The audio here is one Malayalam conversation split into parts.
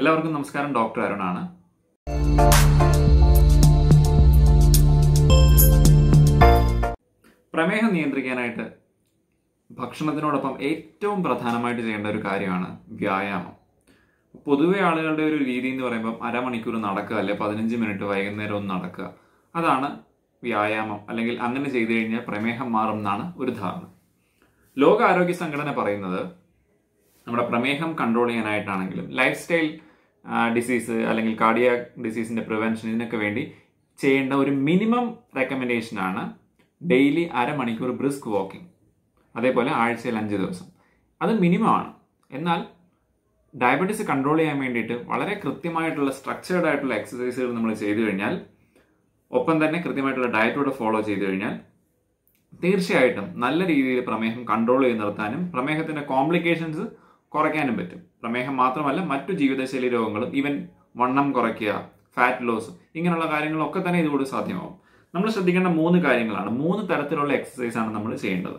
എല്ലാവർക്കും നമസ്കാരം ഡോക്ടർ അരുണാണ് പ്രമേഹം നിയന്ത്രിക്കാനായിട്ട് ഭക്ഷണത്തിനോടൊപ്പം ഏറ്റവും പ്രധാനമായിട്ട് ചെയ്യേണ്ട ഒരു കാര്യമാണ് വ്യായാമം പൊതുവെ ആളുകളുടെ ഒരു രീതി എന്ന് പറയുമ്പോൾ അരമണിക്കൂർ നടക്കുക അല്ലെ പതിനഞ്ച് മിനിറ്റ് വൈകുന്നേരം ഒന്ന് നടക്കുക അതാണ് വ്യായാമം അല്ലെങ്കിൽ അങ്ങനെ ചെയ്തു കഴിഞ്ഞാൽ പ്രമേഹം മാറും എന്നാണ് ഒരു ധാരണ ലോകാരോഗ്യ സംഘടന പറയുന്നത് നമ്മുടെ പ്രമേഹം കൺട്രോൾ ചെയ്യാനായിട്ടാണെങ്കിലും ലൈഫ് സ്റ്റൈൽ ഡിസീസ് അല്ലെങ്കിൽ കാർഡിയ ഡിസീസിൻ്റെ പ്രിവെൻഷൻ ഇതിനൊക്കെ വേണ്ടി ചെയ്യേണ്ട ഒരു മിനിമം റെക്കമെൻഡേഷനാണ് ഡെയിലി അരമണിക്കൂർ ബ്രിസ്ക് വാക്കിംഗ് അതേപോലെ ആഴ്ചയിൽ അഞ്ച് ദിവസം അത് മിനിമമാണ് എന്നാൽ ഡയബറ്റീസ് കൺട്രോൾ ചെയ്യാൻ വേണ്ടിയിട്ട് വളരെ കൃത്യമായിട്ടുള്ള സ്ട്രക്ചേർഡ് ആയിട്ടുള്ള എക്സസൈസുകൾ നമ്മൾ ചെയ്തു കഴിഞ്ഞാൽ ഒപ്പം തന്നെ കൃത്യമായിട്ടുള്ള ഡയറ്റോടെ ഫോളോ ചെയ്തു കഴിഞ്ഞാൽ തീർച്ചയായിട്ടും നല്ല രീതിയിൽ പ്രമേഹം കൺട്രോൾ ചെയ്ത് നിർത്താനും പ്രമേഹത്തിൻ്റെ കോംപ്ലിക്കേഷൻസ് കുറയ്ക്കാനും പറ്റും പ്രമേഹം മാത്രമല്ല മറ്റു ജീവിതശൈലി രോഗങ്ങളും ഈവൻ വണ്ണം കുറയ്ക്കുക ഫാറ്റ് ലോസ് ഇങ്ങനെയുള്ള കാര്യങ്ങളൊക്കെ തന്നെ ഇതുകൂടി സാധ്യമാവും നമ്മൾ ശ്രദ്ധിക്കേണ്ട മൂന്ന് കാര്യങ്ങളാണ് മൂന്ന് തരത്തിലുള്ള എക്സസൈസ് ആണ് നമ്മൾ ചെയ്യേണ്ടത്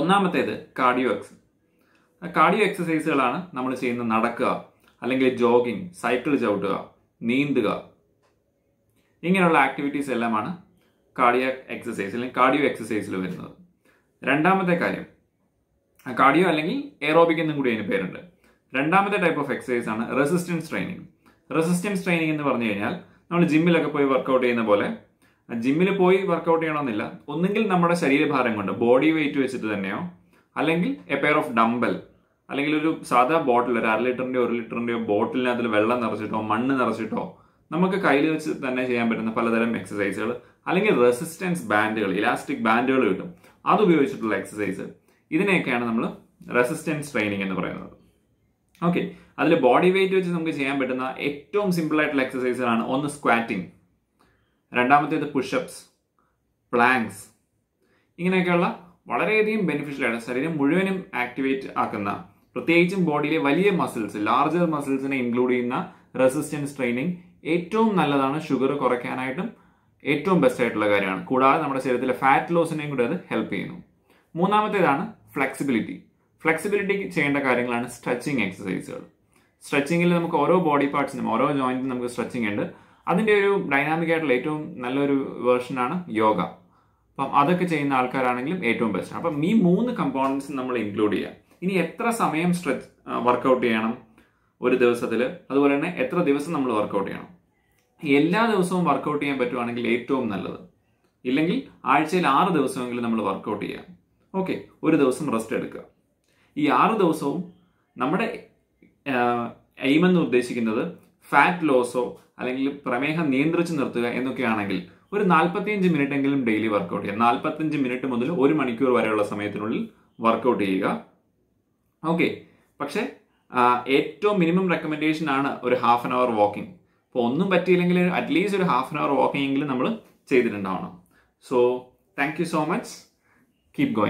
ഒന്നാമത്തേത് കാർഡിയോ എക്സസൈസ് കാർഡിയോ എക്സസൈസുകളാണ് നമ്മൾ ചെയ്യുന്ന നടക്കുക അല്ലെങ്കിൽ ജോഗിങ് സൈക്കിൾ ചവിട്ടുക നീന്തുക ഇങ്ങനെയുള്ള ആക്ടിവിറ്റീസ് എല്ലാമാണ് കാർഡിയോ എക്സസൈസ് അല്ലെങ്കിൽ കാർഡിയോ എക്സസൈസിൽ വരുന്നത് രണ്ടാമത്തെ കാര്യം കാർഡിയോ അല്ലെങ്കിൽ എറോബിക് എന്നും കൂടി അതിന് പേരുണ്ട് രണ്ടാമത്തെ ടൈപ്പ് ഓഫ് എക്സസൈസ് ആണ് റെസിസ്റ്റൻസ് ട്രെയിനിങ് റെസിസ്റ്റൻസ് ട്രെയിനിങ് എന്ന് പറഞ്ഞു കഴിഞ്ഞാൽ നമ്മൾ ജിമ്മിലൊക്കെ പോയി വർക്കൗട്ട് ചെയ്യുന്ന പോലെ ജിമ്മിൽ പോയി വർക്കൗട്ട് ചെയ്യണമെന്നില്ല ഒന്നുകിൽ നമ്മുടെ ശരീരഭാരം കൊണ്ട് ബോഡി വെയിറ്റ് വെച്ചിട്ട് തന്നെയോ അല്ലെങ്കിൽ എ പെയർ ഓഫ് ഡംബൽ അല്ലെങ്കിൽ ഒരു സാധാ ബോട്ടിൽ ഒരു അര ലിറ്ററിൻ്റെയോ ഒരു ലിറ്ററിൻ്റെയോ ബോട്ടിലിനകത്ത് വെള്ളം നിറച്ചിട്ടോ മണ്ണ് നിറച്ചിട്ടോ നമുക്ക് കയ്യിൽ വെച്ച് തന്നെ ചെയ്യാൻ പറ്റുന്ന പലതരം എക്സസൈസുകൾ അല്ലെങ്കിൽ റെസിസ്റ്റൻസ് ബാൻഡുകൾ ഇലാസ്റ്റിക് ബാൻഡുകൾ കിട്ടും അതുപയോഗിച്ചിട്ടുള്ള എക്സസൈസ് ഇതിനെയൊക്കെയാണ് നമ്മൾ റെസിസ്റ്റൻസ് ട്രെയിനിങ് എന്ന് പറയുന്നത് ഓക്കെ അതിൽ ബോഡി വെയിറ്റ് വെച്ച് നമുക്ക് ചെയ്യാൻ പറ്റുന്ന ഏറ്റവും സിമ്പിളായിട്ടുള്ള എക്സസൈസുകളാണ് ഒന്ന് സ്ക്വാറ്റിംഗ് രണ്ടാമത്തേത് പുഷപ്സ് പ്ലാങ്ക്സ് ഇങ്ങനെയൊക്കെയുള്ള വളരെയധികം ബെനിഫിഷ്യൽ ബെനിഫിഷ്യലാണ് ശരീരം മുഴുവനും ആക്ടിവേറ്റ് ആക്കുന്ന പ്രത്യേകിച്ചും ബോഡിയിലെ വലിയ മസിൽസ് ലാർജർ മസിൽസിനെ ഇൻക്ലൂഡ് ചെയ്യുന്ന റെസിസ്റ്റൻസ് ട്രെയിനിങ് ഏറ്റവും നല്ലതാണ് ഷുഗർ കുറയ്ക്കാനായിട്ടും ഏറ്റവും ബെസ്റ്റ് ആയിട്ടുള്ള കാര്യമാണ് കൂടാതെ നമ്മുടെ ശരീരത്തിലെ ഫാറ്റ് ലോസിനെയും കൂടി അത് ഹെൽപ്പ് ചെയ്യുന്നു മൂന്നാമത്തേതാണ് ഫ്ലെക്സിബിലിറ്റി ഫ്ലെക്സിബിലിറ്റി ചെയ്യേണ്ട കാര്യങ്ങളാണ് സ്ട്രെച്ചിങ് എക്സസൈസുകൾ സ്ട്രെച്ചിങ്ങിൽ നമുക്ക് ഓരോ ബോഡി പാർട്സിനും ഓരോ ജോയിന്റിനും നമുക്ക് സ്ട്രെച്ചിങ് ഉണ്ട് അതിൻ്റെ ഒരു ഡൈനാമിക് ആയിട്ടുള്ള ഏറ്റവും നല്ലൊരു വേർഷനാണ് യോഗ അപ്പം അതൊക്കെ ചെയ്യുന്ന ആൾക്കാരാണെങ്കിലും ഏറ്റവും ബെസ്റ്റ് അപ്പം ഈ മൂന്ന് കമ്പോണൻസ് നമ്മൾ ഇൻക്ലൂഡ് ചെയ്യാം ഇനി എത്ര സമയം സ്ട്രെച്ച് വർക്കൗട്ട് ചെയ്യണം ഒരു ദിവസത്തിൽ അതുപോലെ തന്നെ എത്ര ദിവസം നമ്മൾ വർക്കൗട്ട് ചെയ്യണം എല്ലാ ദിവസവും വർക്കൗട്ട് ചെയ്യാൻ പറ്റുവാണെങ്കിൽ ഏറ്റവും നല്ലത് ഇല്ലെങ്കിൽ ആഴ്ചയിൽ ആറ് ദിവസമെങ്കിലും നമ്മൾ വർക്കൗട്ട് ചെയ്യാം ഓക്കെ ഒരു ദിവസം റെസ്റ്റ് എടുക്കുക ഈ ആറ് ദിവസവും നമ്മുടെ എയിം എന്ന് ഉദ്ദേശിക്കുന്നത് ഫാറ്റ് ലോസോ അല്ലെങ്കിൽ പ്രമേഹം നിയന്ത്രിച്ച് നിർത്തുക എന്നൊക്കെയാണെങ്കിൽ ഒരു നാൽപ്പത്തിയഞ്ച് മിനിറ്റ് എങ്കിലും ഡെയിലി വർക്കൗട്ട് ചെയ്യുക നാൽപ്പത്തഞ്ച് മിനിറ്റ് മുതൽ ഒരു മണിക്കൂർ വരെയുള്ള സമയത്തിനുള്ളിൽ വർക്കൗട്ട് ചെയ്യുക ഓക്കെ പക്ഷേ ഏറ്റവും മിനിമം റെക്കമെൻഡേഷൻ ആണ് ഒരു ഹാഫ് ആൻ അവർ വാക്കിംഗ് അപ്പോൾ ഒന്നും പറ്റിയില്ലെങ്കിൽ അറ്റ്ലീസ്റ്റ് ഒരു ഹാഫ് ആൻ അവർ വാക്കിംഗ് എങ്കിലും നമ്മൾ ചെയ്തിട്ടുണ്ടാവണം so thank you so much keep going